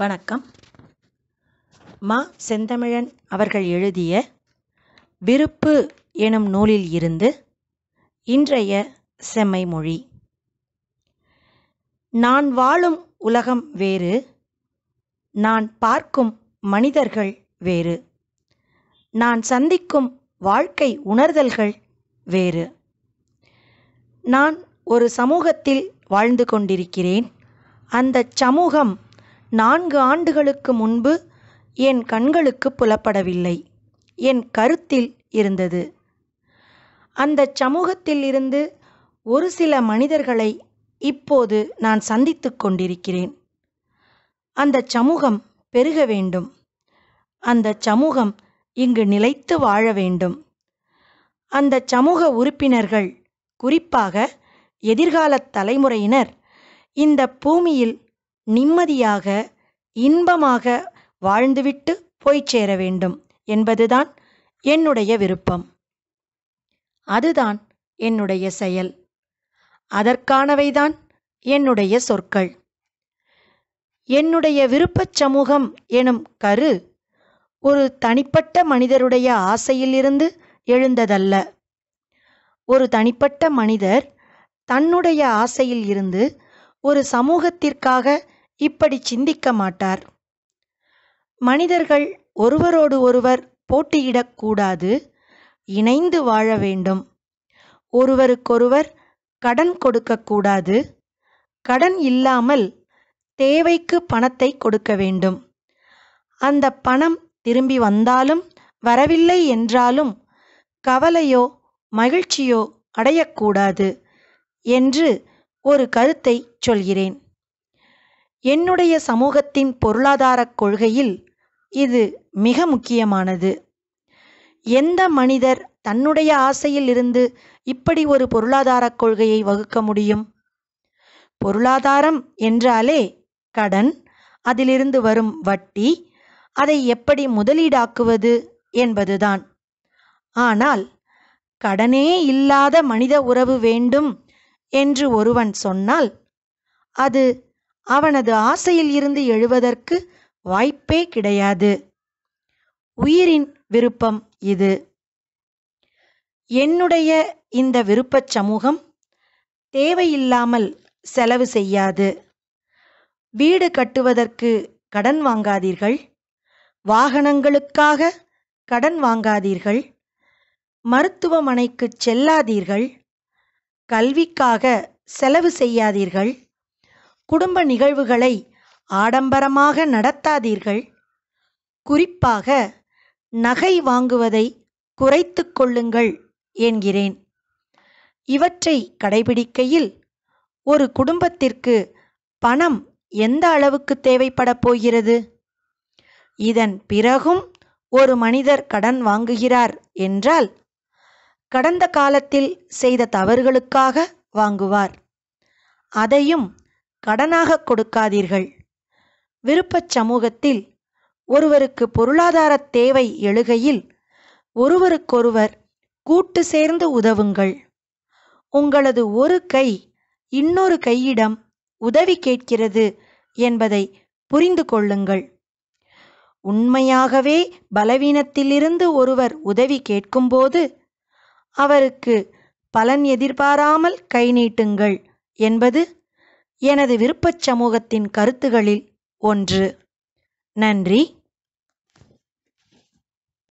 வணக்கம் மா செந்தமிழன் அவர்கள் எழுதிய விருப்பு எனும் நூலில் இருந்து இன்றைய செம்மை மொழி நான் வாழும் உலகம் வேறு நான் பார்க்கும் மனிதர்கள் வேறு நான் சந்திக்கும் வாழ்க்கை உணர்தல்கள் வேறு நான் ஒரு சமூகத்தில் வாழ்ந்து கொண்டிருக்கிறேன் அந்த சமூகம் நான்கு ஆண்டுகளுக்கு முன்பு என் கண்களுக்கு புலப்படவில்லை என் கருத்தில் இருந்தது அந்த சமூகத்தில் இருந்து ஒரு சில மனிதர்களை இப்போது நான் சந்தித்து கொண்டிருக்கிறேன் அந்த சமூகம் பெருக வேண்டும் அந்த சமூகம் இங்கு நிலைத்து வாழ வேண்டும் அந்த சமூக உறுப்பினர்கள் குறிப்பாக எதிர்கால தலைமுறையினர் இந்த பூமியில் நிம்மதியாக இன்பமாக வாழ்ந்துவிட்டு போய் சேர வேண்டும் என்பதுதான் என்னுடைய விருப்பம் அதுதான் என்னுடைய செயல் அதற்கானவைதான் என்னுடைய சொற்கள் என்னுடைய விருப்பச் சமூகம் எனும் கரு ஒரு தனிப்பட்ட மனிதருடைய ஆசையிலிருந்து எழுந்ததல்ல ஒரு தனிப்பட்ட மனிதர் தன்னுடைய ஆசையில் இருந்து ஒரு சமூகத்திற்காக இப்படி சிந்திக்க மாட்டார் மனிதர்கள் ஒருவரோடு ஒருவர் போட்டியிடக்கூடாது இணைந்து வாழ வேண்டும் ஒருவருக்கொருவர் கடன் கொடுக்கக்கூடாது கடன் இல்லாமல் தேவைக்கு பணத்தை கொடுக்க வேண்டும் அந்த பணம் திரும்பி வந்தாலும் வரவில்லை என்றாலும் கவலையோ மகிழ்ச்சியோ அடையக்கூடாது என்று ஒரு கருத்தை சொல்கிறேன் என்னுடைய சமூகத்தின் பொருளாதார கொள்கையில் இது மிக முக்கியமானது எந்த மனிதர் தன்னுடைய ஆசையில் இருந்து இப்படி ஒரு பொருளாதார கொள்கையை வகுக்க முடியும் பொருளாதாரம் என்றாலே கடன் அதிலிருந்து வரும் வட்டி அதை எப்படி முதலீடாக்குவது என்பதுதான் ஆனால் கடனே இல்லாத மனித உறவு வேண்டும் என்று ஒருவன் சொன்னால் அது அவனது ஆசையில் இருந்து எழுவதற்கு வாய்ப்பே கிடையாது உயிரின் விருப்பம் இது என்னுடைய இந்த விருப்பச் சமூகம் தேவையில்லாமல் செலவு செய்யாது வீடு கட்டுவதற்கு கடன் வாங்காதீர்கள் வாகனங்களுக்காக கடன் வாங்காதீர்கள் மருத்துவமனைக்கு செல்லாதீர்கள் கல்விக்காக செலவு செய்யாதீர்கள் குடும்ப நிகழ்வுகளை ஆடம்பரமாக நடத்தாதீர்கள் குறிப்பாக நகை வாங்குவதை குறைத்து கொள்ளுங்கள் என்கிறேன் இவற்றை கடைபிடிக்கையில் ஒரு குடும்பத்திற்கு பணம் எந்த அளவுக்கு தேவைப்படப் போகிறது இதன் பிறகும் ஒரு மனிதர் கடன் வாங்குகிறார் என்றால் கடந்த காலத்தில் செய்த தவறுகளுக்காக வாங்குவார் அதையும் கடனாக கொடுக்காதீர்கள் விருப்பச் சமூகத்தில் ஒருவருக்கு பொருளாதார தேவை எழுகையில் ஒருவருக்கொருவர் கூட்டு சேர்ந்து உதவுங்கள் உங்களது ஒரு கை இன்னொரு கையிடம் உதவி கேட்கிறது என்பதை புரிந்து கொள்ளுங்கள் உண்மையாகவே பலவீனத்திலிருந்து ஒருவர் உதவி கேட்கும்போது அவருக்கு பலன் எதிர்பாராமல் கை நீட்டுங்கள் என்பது எனது விருப்பச் சமூகத்தின் கருத்துகளில் ஒன்று நன்றி